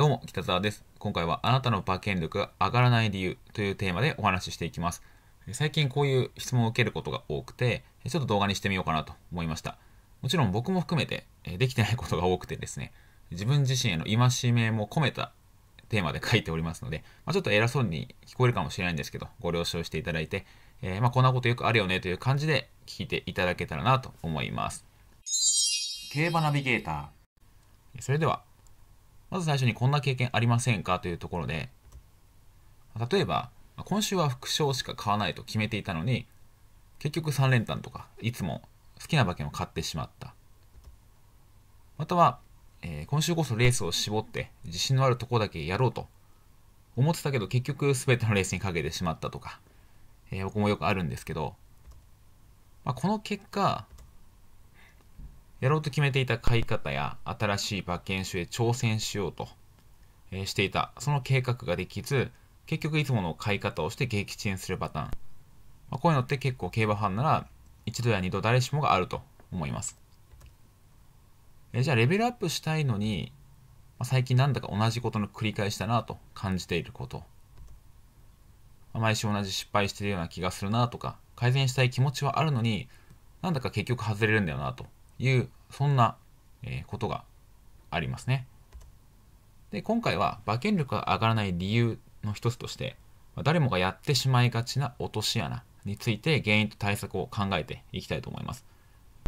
どうも、北沢です。今回はあなたの馬券力が上がらない理由というテーマでお話ししていきます。最近こういう質問を受けることが多くて、ちょっと動画にしてみようかなと思いました。もちろん僕も含めてできてないことが多くてですね、自分自身への戒めも込めたテーマで書いておりますので、まあ、ちょっと偉そうに聞こえるかもしれないんですけど、ご了承していただいて、えー、まあこんなことよくあるよねという感じで聞いていただけたらなと思います。競馬ナビゲーター。それではまず最初にこんな経験ありませんかというところで、例えば、今週は副賞しか買わないと決めていたのに、結局3連単とか、いつも好きな馬券を買ってしまった。または、えー、今週こそレースを絞って、自信のあるとこだけやろうと思ってたけど、結局全てのレースにかけてしまったとか、えー、僕もよくあるんですけど、まあ、この結果、やろうと決めていた買い方や新しい馬券種へ挑戦しようと、えしていたその計画ができず結局いつもの買い方をして撃沈するパターン、まあ、こういうのって結構競馬ファンなら一度や二度誰しもがあると思います、えじゃあレベルアップしたいのに、まあ、最近なんだか同じことの繰り返しだなと感じていること、まあ、毎週同じ失敗しているような気がするなとか改善したい気持ちはあるのになんだか結局外れるんだよなという、そんな、えことがありますね。で、今回は馬券力が上がらない理由の一つとして、誰もがやってしまいがちな落とし穴について原因と対策を考えていきたいと思います。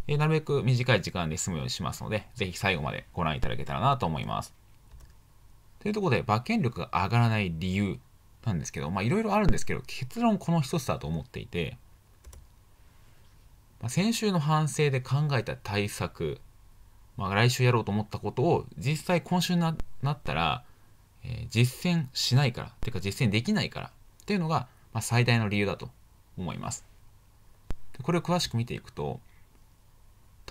えなるべく短い時間で済むようにしますので、ぜひ最後までご覧いただけたらなと思います。というところで、馬券力が上がらない理由なんですけど、まあいろいろあるんですけど、結論この一つだと思っていて、ま先週の反省で考えた対策、まあ、来週やろうと思ったことを実際今週になったら、えー、実践しないから、てか実践できないからっていうのが、まあ、最大の理由だと思います。これを詳しく見ていくと、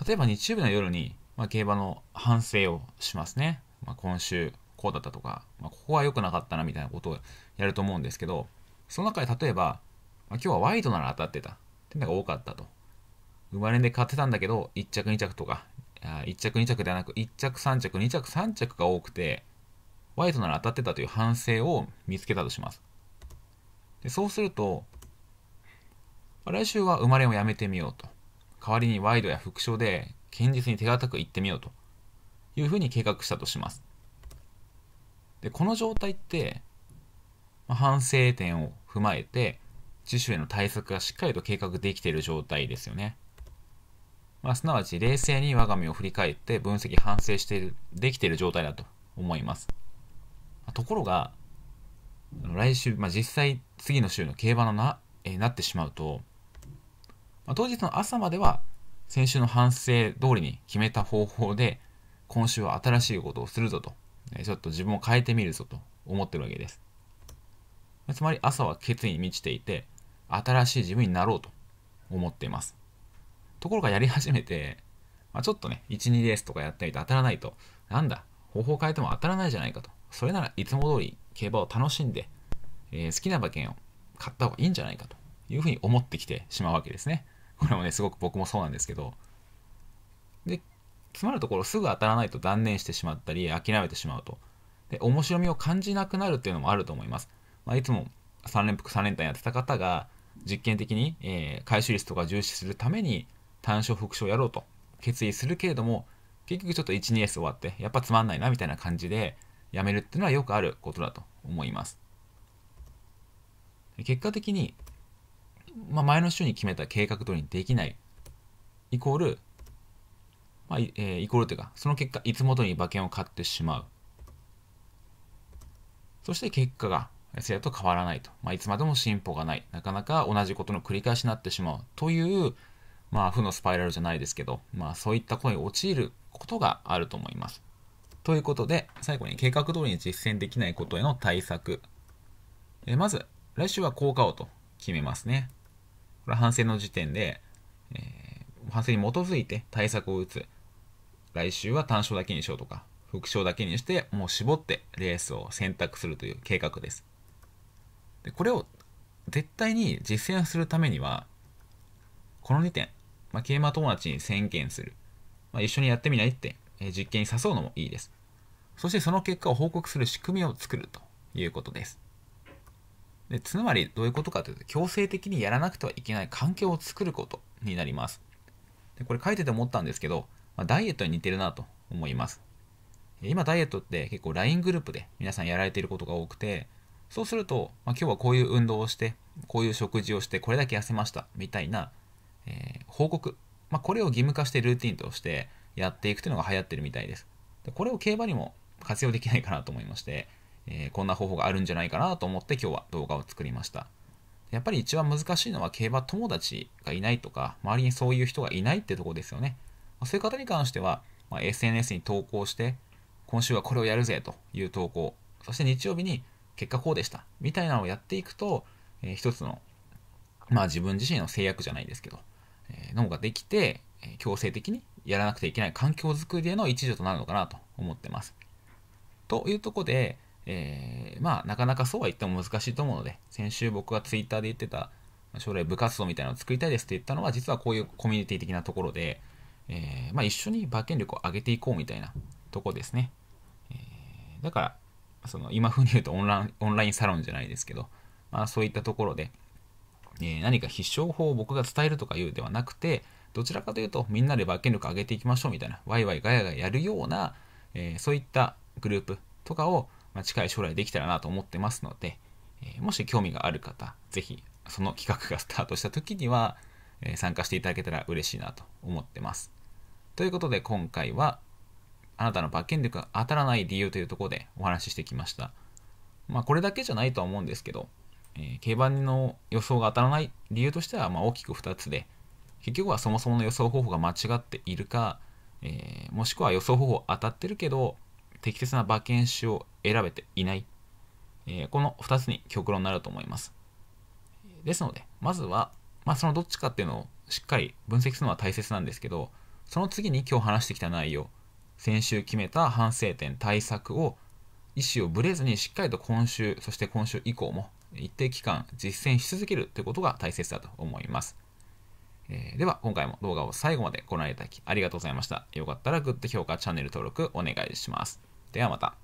例えば日曜日の夜に、まあ、競馬の反省をしますね。まあ、今週こうだったとか、まあ、ここは良くなかったなみたいなことをやると思うんですけど、その中で例えば、まあ、今日はワイドなら当たってたっていうのが多かったと。生まれで買ってたんだけど、1着2着とか、1着2着ではなく、1着3着、2着3着が多くて、ワイトなら当たってたという反省を見つけたとします。でそうすると、来週は生まれをやめてみようと。代わりにワイドや副賞で堅実に手堅く行ってみようというふうに計画したとします。で、この状態って、まあ、反省点を踏まえて、自主への対策がしっかりと計画できている状態ですよね。まあ、すなわち冷静に我が身を振り返って分析反省しているできている状態だと思いますところが来週、まあ、実際次の週の競馬のな,、えー、なってしまうと、まあ、当日の朝までは先週の反省通りに決めた方法で今週は新しいことをするぞと、えちょっと自分を変えてみるぞと思ってるわけですつまり朝は決意に満ちていて新しい自分になろうと思っていますところがやり始めて、まあ、ちょっとね、1、2レースとかやってみと当たらないと、なんだ、方法変えても当たらないじゃないかと。それならいつも通り競馬を楽しんで、えー、好きな馬券を買った方がいいんじゃないかというふうに思ってきてしまうわけですね。これもね、すごく僕もそうなんですけど。で、つまるところすぐ当たらないと断念してしまったり、諦めてしまうと。で、面白みを感じなくなるっていうのもあると思います。まあ、いつも3連複3連単やってた方が、実験的に、えー、回収率とか重視するために、単所復唱やろうと決意するけれども、結局ちょっと 12S 終わって、やっぱつまんないなみたいな感じでやめるっていうのはよくあることだと思います。結果的に、まあ、前の週に決めた計画通りにできない、イコール、まあ、えー、イコールというか、その結果、いつも通り馬券を買ってしまう。そして結果が、せやと変わらないと。まあ、いつまでも進歩がない。なかなか同じことの繰り返しになってしまう。という、まあ、負のスパイラルじゃないですけど、まあ、そういった声に陥ることがあると思います。ということで、最後に計画通りに実践できないことへの対策。えまず、来週は効果をと決めますね。これ反省の時点で、えー、反省に基づいて対策を打つ。来週は短所だけにしようとか、副賞だけにして、もう絞ってレースを選択するという計画です。でこれを絶対に実践するためには、この2点、まあ、桂馬友達に宣言する。まあ、一緒にやってみないって、えー、実験に誘うのもいいです。そしてその結果を報告する仕組みを作るということです。でつまりどういうことかというと、強制的にやらなくてはいけない環境を作ることになります。でこれ書いてて思ったんですけど、まあ、ダイエットに似てるなと思います。今ダイエットって結構 LINE グループで皆さんやられていることが多くて、そうすると、まあ、今日はこういう運動をして、こういう食事をして、これだけ痩せましたみたいな、えー、報告、まあ、これを義務化してルーティンとしてやっていくというのが流行ってるみたいです。でこれを競馬にも活用できないかなと思いまして、えー、こんな方法があるんじゃないかなと思って今日は動画を作りました。やっぱり一番難しいのは競馬友達がいないとか、周りにそういう人がいないってとこですよね。そういう方に関しては、まあ、SNS に投稿して、今週はこれをやるぜという投稿、そして日曜日に結果こうでしたみたいなのをやっていくと、えー、一つの、まあ自分自身の制約じゃないですけど、脳ができて、強制的にやらなくてはいけない環境づくりへの一助となるのかなと思ってます。というとこで、えー、まあなかなかそうは言っても難しいと思うので、先週僕が twitter で言ってた、将来部活動みたいなのを作りたいですって言ったのは、実はこういうコミュニティ的なところで、えー、まあ、一緒に馬券力を上げていこうみたいなとこですね。えー、だから、その今風に言うとオンラインサロンじゃないですけど、まあそういったところで、え何か必勝法を僕が伝えるとかいうではなくて、どちらかというと、みんなで馬券力上げていきましょうみたいな、ワイワイガヤガヤやるような、えそういったグループとかを、ま近い将来できたらなと思ってますので、えもし興味がある方、是非その企画がスタートした時には、え参加していただけたら嬉しいなと思ってます。ということで今回は、あなたの馬券力が当たらない理由というところでお話ししてきました。まあこれだけじゃないとは思うんですけど、えー、競馬の予想が当たらない理由としては、まあ、大きく2つで結局はそもそもの予想方法が間違っているか、えー、もしくは予想方法当たってるけど適切な馬券種を選べていない、えー、この2つに極論になると思いますですのでまずは、まあ、そのどっちかっていうのをしっかり分析するのは大切なんですけどその次に今日話してきた内容先週決めた反省点対策を意思をぶれずにしっかりと今週、そして今週以降も一定期間実践し続けるということが大切だと思います。えー、では、今回も動画を最後までご覧いただきありがとうございました。よかったらグッド評価、チャンネル登録お願いします。ではまた。